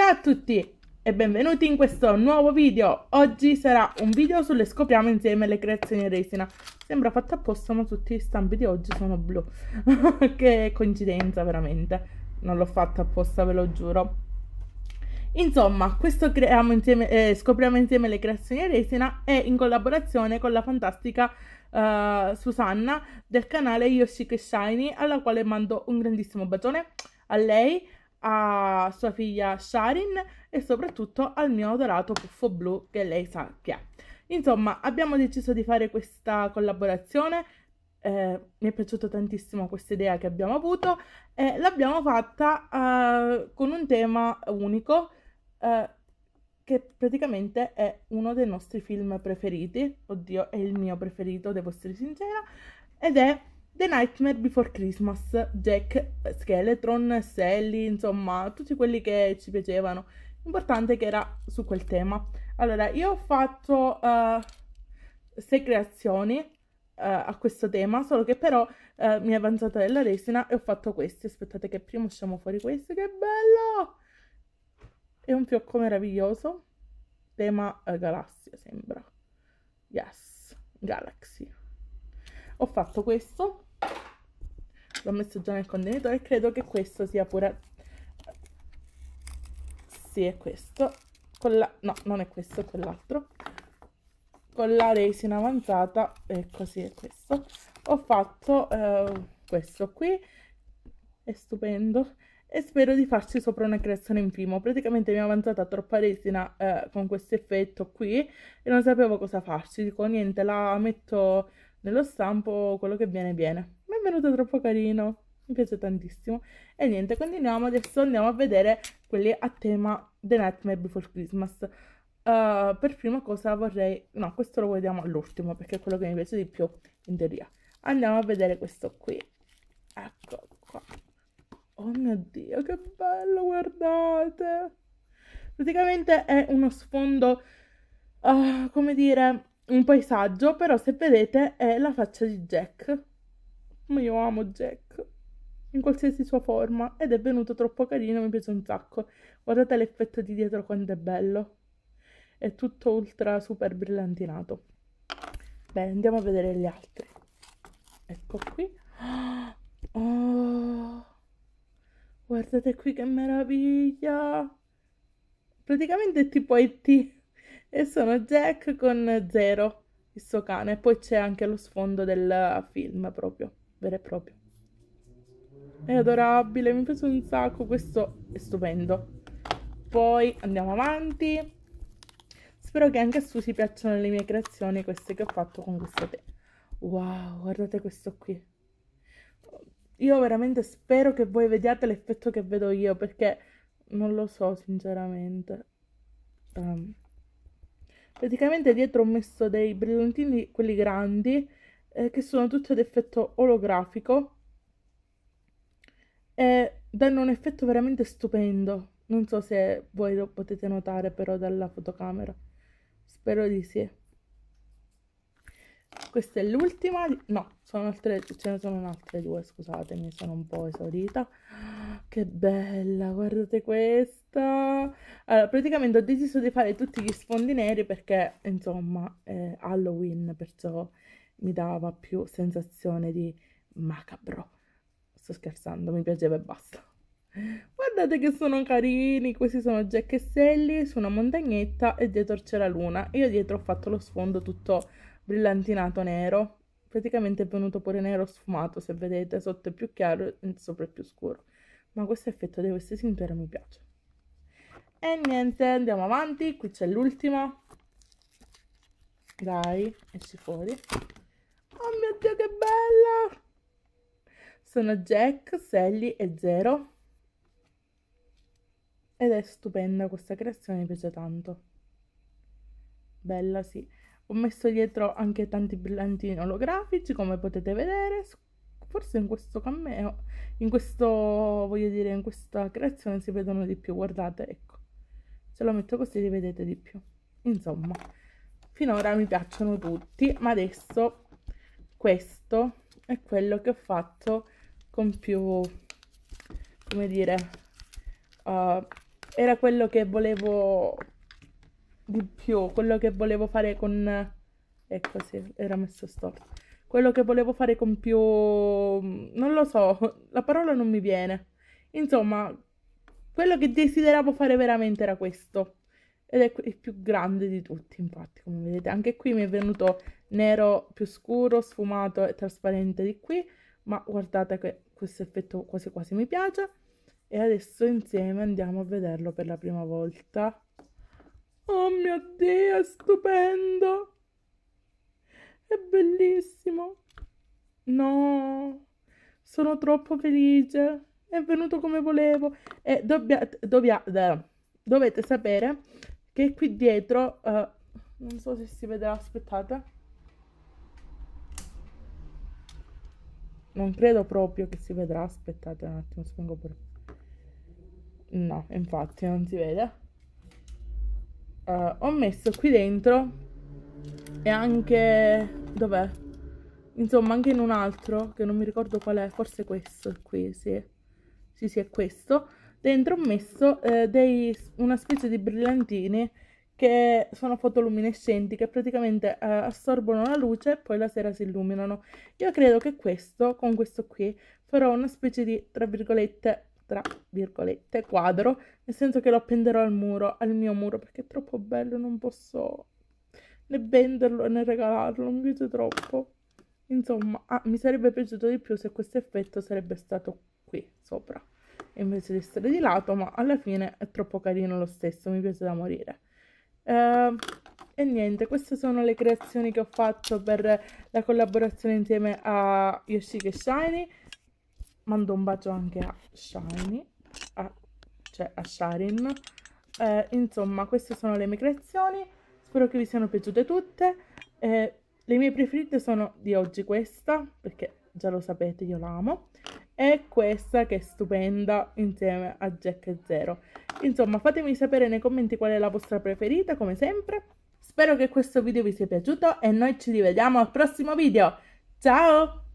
Ciao a tutti e benvenuti in questo nuovo video. Oggi sarà un video sulle scopriamo insieme le creazioni resina. Sembra fatto apposta ma tutti i stampi di oggi sono blu. che coincidenza veramente. Non l'ho fatto apposta ve lo giuro. Insomma, questo insieme, eh, scopriamo insieme le creazioni resina è in collaborazione con la fantastica Uh, Susanna del canale Yoshike Shiny, alla quale mando un grandissimo bacione a lei, a sua figlia Sharin e soprattutto al mio adorato puffo blu che lei sa che è. Insomma, abbiamo deciso di fare questa collaborazione, eh, mi è piaciuta tantissimo questa idea che abbiamo avuto e l'abbiamo fatta eh, con un tema unico eh, che praticamente è uno dei nostri film preferiti, oddio è il mio preferito, devo essere sincera, ed è The Nightmare Before Christmas, Jack, Skeletron, Sally, insomma, tutti quelli che ci piacevano. L'importante che era su quel tema. Allora, io ho fatto uh, sei creazioni uh, a questo tema, solo che però uh, mi è avanzata della resina e ho fatto questi. Aspettate che prima usciamo fuori questi, che bello! È un fiocco meraviglioso. Tema galassia, sembra. Yes, galaxy. Ho fatto questo l'ho messo già nel contenitore e credo che questo sia pure sì è questo la... no non è questo è quell'altro con la resina avanzata e così è questo ho fatto eh, questo qui è stupendo e spero di farci sopra una creazione in primo praticamente mi è avanzata troppa resina eh, con questo effetto qui e non sapevo cosa farci dico niente la metto nello stampo quello che viene viene. Mi è venuto troppo carino, mi piace tantissimo. E niente, continuiamo, adesso andiamo a vedere quelli a tema The Nightmare Before Christmas. Uh, per prima cosa vorrei... No, questo lo vediamo all'ultimo perché è quello che mi piace di più in teoria. Andiamo a vedere questo qui. Ecco qua. Oh mio Dio, che bello, guardate! Praticamente è uno sfondo, uh, come dire, un paesaggio, però se vedete è la faccia di Jack. Ma io amo Jack in qualsiasi sua forma ed è venuto troppo carino, mi piace un sacco. Guardate l'effetto di dietro quanto è bello. È tutto ultra super brillantinato. Beh, andiamo a vedere gli altri. Ecco qui. Oh, guardate qui che meraviglia! Praticamente è tipo IT e sono Jack con Zero, il suo cane. Poi c'è anche lo sfondo del film proprio, vero e proprio. È adorabile, mi piace un sacco, questo è stupendo. Poi andiamo avanti. Spero che anche a Susi piacciono le mie creazioni, queste che ho fatto con questo tè. Wow, guardate questo qui. Io veramente spero che voi vediate l'effetto che vedo io, perché non lo so sinceramente. Um praticamente dietro ho messo dei brillantini quelli grandi eh, che sono tutti ad effetto olografico e danno un effetto veramente stupendo non so se voi lo potete notare però dalla fotocamera spero di sì questa è l'ultima, no, sono altre, ce ne sono altre due, scusatemi, sono un po' esaurita. Che bella, guardate questa. Allora, praticamente ho deciso di fare tutti gli sfondi neri perché, insomma, è Halloween, perciò mi dava più sensazione di macabro. Sto scherzando, mi piaceva e basta. Guardate che sono carini, questi sono Jack e Sally su una montagnetta e dietro c'è la luna. Io dietro ho fatto lo sfondo tutto brillantinato nero, praticamente è venuto pure nero sfumato, se vedete, sotto è più chiaro e sopra è più scuro. Ma questo effetto di queste cinture mi piace. E niente, andiamo avanti, qui c'è l'ultima. Dai, esci fuori. Oh mio Dio, che bella! Sono Jack, Sally e Zero. Ed è stupenda questa creazione, mi piace tanto. Bella, sì. Ho messo dietro anche tanti brillantini olografici, come potete vedere. Forse in questo cameo, in questo, voglio dire, in questa creazione si vedono di più. Guardate, ecco. Se lo metto così li vedete di più. Insomma, finora mi piacciono tutti, ma adesso questo è quello che ho fatto con più, come dire, uh, era quello che volevo di più quello che volevo fare con ecco sì, era messo storto quello che volevo fare con più non lo so la parola non mi viene insomma quello che desideravo fare veramente era questo ed è il più grande di tutti infatti come vedete anche qui mi è venuto nero più scuro sfumato e trasparente di qui ma guardate che questo effetto quasi quasi mi piace e adesso insieme andiamo a vederlo per la prima volta Oh mio Dio, è stupendo! È bellissimo! No, sono troppo felice. È venuto come volevo. E dobbia, dobbia, dovete sapere che qui dietro... Uh, non so se si vedrà, aspettate. Non credo proprio che si vedrà, aspettate un attimo, spengo pure. No, infatti non si vede uh, ho messo qui dentro e anche... dov'è? Insomma, anche in un altro, che non mi ricordo qual è, forse questo qui, sì. Sì, sì, è questo. Dentro ho messo eh, dei, una specie di brillantini che sono fotoluminescenti, che praticamente eh, assorbono la luce e poi la sera si illuminano. Io credo che questo, con questo qui, farò una specie di, tra virgolette, tra virgolette quadro, nel senso che lo appenderò al muro, al mio muro, perché è troppo bello, non posso né venderlo né regalarlo, mi piace troppo. Insomma, ah, mi sarebbe piaciuto di più se questo effetto sarebbe stato qui sopra, invece di essere di lato, ma alla fine è troppo carino lo stesso, mi piace da morire. Eh, e niente, queste sono le creazioni che ho fatto per la collaborazione insieme a Yoshike Shiny mando un bacio anche a Shiny, a, cioè a Sharin. Eh, insomma, queste sono le mie creazioni, spero che vi siano piaciute tutte. Eh, le mie preferite sono di oggi questa, perché già lo sapete, io l'amo. E questa che è stupenda insieme a Jack Zero. Insomma, fatemi sapere nei commenti qual è la vostra preferita, come sempre. Spero che questo video vi sia piaciuto e noi ci rivediamo al prossimo video. Ciao!